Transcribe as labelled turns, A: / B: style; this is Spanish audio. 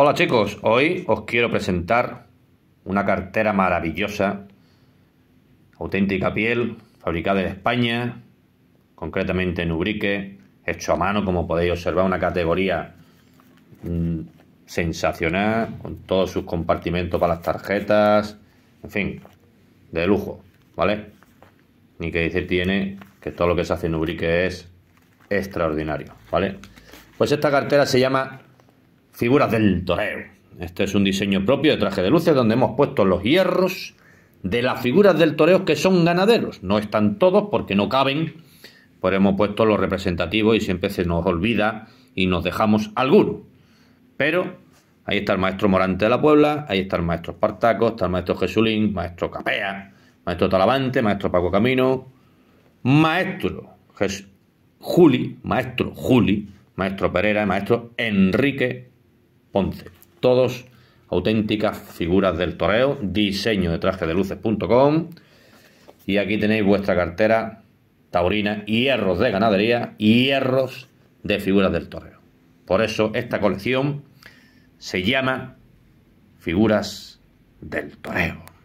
A: Hola chicos, hoy os quiero presentar una cartera maravillosa, auténtica piel, fabricada en España, concretamente en Ubrique, hecho a mano como podéis observar, una categoría mm, sensacional, con todos sus compartimentos para las tarjetas, en fin, de lujo, ¿vale? Ni que decir tiene que todo lo que se hace en Ubrique es extraordinario, ¿vale? Pues esta cartera se llama Figuras del toreo. Este es un diseño propio de traje de luces donde hemos puesto los hierros de las figuras del toreo que son ganaderos. No están todos porque no caben, pero hemos puesto los representativos y siempre se nos olvida y nos dejamos alguno. Pero ahí está el maestro Morante de la Puebla, ahí está el maestro Espartaco, está el maestro Jesulín, maestro Capea, maestro Talavante, maestro Paco Camino, maestro Juli, maestro Juli, maestro Pereira, maestro Enrique Ponce. Todos auténticas figuras del toreo, diseño de traje de luces.com y aquí tenéis vuestra cartera taurina, hierros de ganadería, hierros de figuras del toreo. Por eso esta colección se llama Figuras del Toreo.